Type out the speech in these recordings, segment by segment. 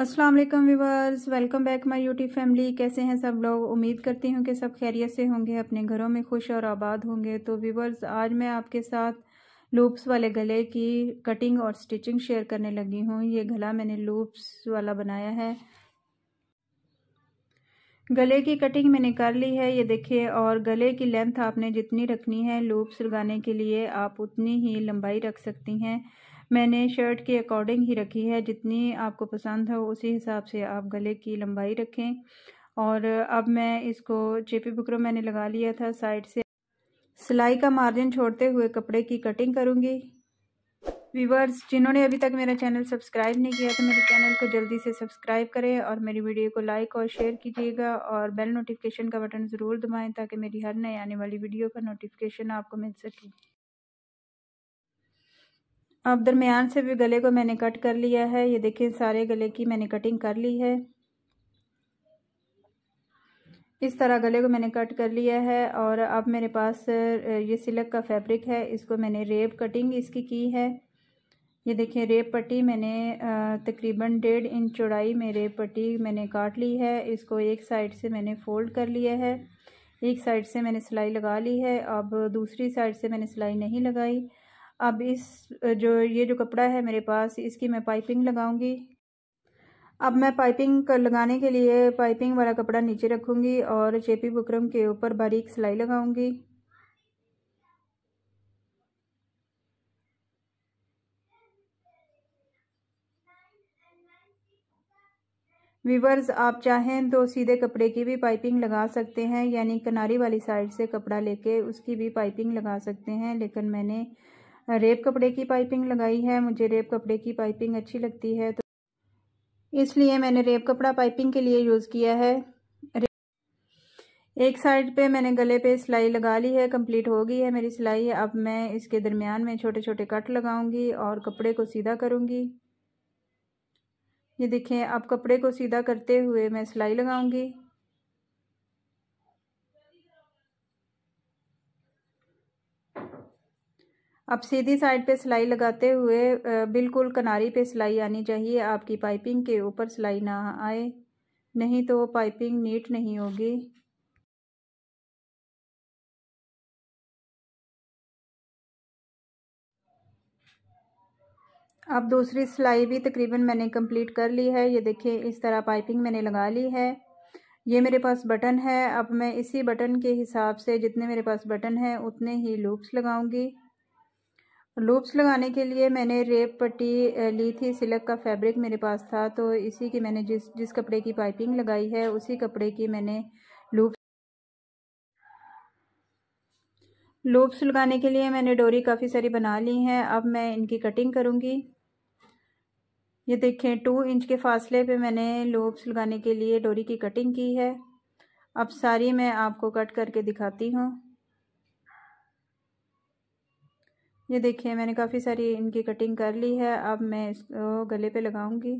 अस्सलाम वालेकुम viewers welcome back my YouTube family कैसे हैं सब लोग उम्मीद करती हूँ कि सब खैरियत से होंगे अपने घरों में खुश और आबाद होंगे तो व्यूवर्स आज मैं आपके साथ लूप्स वाले गले की कटिंग और स्टिचिंग शेयर करने लगी हूँ ये गला मैंने लूप्स वाला बनाया है गले की कटिंग मैंने कर ली है ये देखिए और गले की लेंथ आपने जितनी रखनी है लूप्स लगाने के लिए आप उतनी ही लंबाई रख सकती हैं मैंने शर्ट के अकॉर्डिंग ही रखी है जितनी आपको पसंद हो उसी हिसाब से आप गले की लंबाई रखें और अब मैं इसको चेपी बुकरों मैंने लगा लिया था साइड से सिलाई का मार्जिन छोड़ते हुए कपड़े की कटिंग करूँगी व्यूवर्स जिन्होंने अभी तक मेरा चैनल सब्सक्राइब नहीं किया तो मेरे चैनल को जल्दी से सब्सक्राइब करें और मेरी वीडियो को लाइक और शेयर कीजिएगा और बेल नोटिफिकेशन का बटन ज़रूर दबाएं ताकि मेरी हर नई आने वाली वीडियो का नोटिफिकेशन आपको मिल सके अब दरमियान से भी गले को मैंने कट कर लिया है ये देखें सारे गले की मैंने कटिंग कर ली है इस तरह गले को मैंने कट कर लिया है और अब मेरे पास ये सिलक का फैब्रिक है इसको मैंने रेब कटिंग इसकी की है ये देखिए रेप पट्टी मैंने तकरीबन डेढ़ इंच चौड़ाई में रेप पट्टी मैंने काट ली है इसको एक साइड से मैंने फ़ोल्ड कर लिया है एक साइड से मैंने सिलाई लगा ली है अब दूसरी साइड से मैंने सिलाई नहीं लगाई अब इस जो ये जो कपड़ा है मेरे पास इसकी मैं पाइपिंग लगाऊंगी अब मैं पाइपिंग लगाने के लिए पाइपिंग वाला कपड़ा नीचे रखूंगी और चेपी बुकरम के ऊपर बारीक सिलाई लगाऊंगी वीवर्स आप चाहें तो सीधे कपड़े की भी पाइपिंग लगा सकते हैं यानी किनारी वाली साइड से कपड़ा लेके उसकी भी पाइपिंग लगा सकते हैं लेकिन मैंने रेप कपड़े की पाइपिंग लगाई है मुझे रेप कपड़े की पाइपिंग अच्छी लगती है तो इसलिए मैंने रेप कपड़ा पाइपिंग के लिए यूज़ किया है एक साइड पे मैंने गले पे सिलाई लगा ली है कंप्लीट हो गई है मेरी सिलाई अब मैं इसके दरमियान में छोटे छोटे कट लगाऊंगी और कपड़े को सीधा करूंगी ये देखें आप कपड़े को सीधा करते हुए मैं सिलाई लगाऊंगी अब सीधी साइड पे सिलाई लगाते हुए बिल्कुल किनारी पे सिलाई आनी चाहिए आपकी पाइपिंग के ऊपर सिलाई ना आए नहीं तो पाइपिंग नीट नहीं होगी अब दूसरी सिलाई भी तकरीबन मैंने कंप्लीट कर ली है ये देखिए इस तरह पाइपिंग मैंने लगा ली है ये मेरे पास बटन है अब मैं इसी बटन के हिसाब से जितने मेरे पास बटन है उतने ही लूप्स लगाऊंगी लूप्स लगाने के लिए मैंने रेप पट्टी ली थी सिलक का फैब्रिक मेरे पास था तो इसी की मैंने जिस जिस कपड़े की पाइपिंग लगाई है उसी कपड़े की मैंने लूप लूप्स लगाने के लिए मैंने डोरी काफ़ी सारी बना ली हैं अब मैं इनकी कटिंग करूँगी ये देखें टू इंच के फासले पे मैंने लूप्स लगाने के लिए डोरी की कटिंग की है अब सारी मैं आपको कट करके दिखाती हूँ ये देखिए मैंने काफ़ी सारी इनकी कटिंग कर ली है अब मैं इसको गले पे लगाऊंगी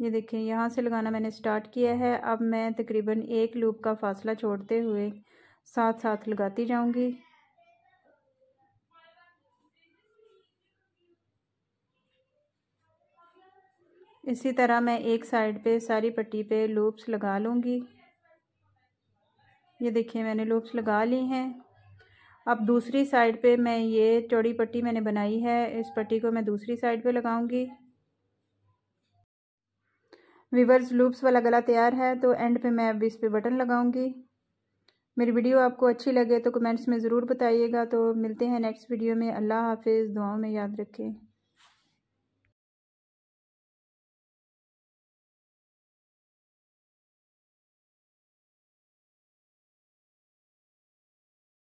ये देखिए यहाँ से लगाना मैंने स्टार्ट किया है अब मैं तकरीबन एक लूप का फासला छोड़ते हुए साथ साथ लगाती जाऊंगी इसी तरह मैं एक साइड पे सारी पट्टी पे लूप्स लगा लूँगी ये देखिए मैंने लूप्स लगा ली हैं अब दूसरी साइड पे मैं ये चौड़ी पट्टी मैंने बनाई है इस पट्टी को मैं दूसरी साइड पे लगाऊंगी विवर्स लूप्स वाला गला तैयार है तो एंड पे मैं अब इस पर बटन लगाऊंगी मेरी वीडियो आपको अच्छी लगे तो कमेंट्स में ज़रूर बताइएगा तो मिलते हैं नेक्स्ट वीडियो में अल्लाह हाफिज़ दुआओं में याद रखें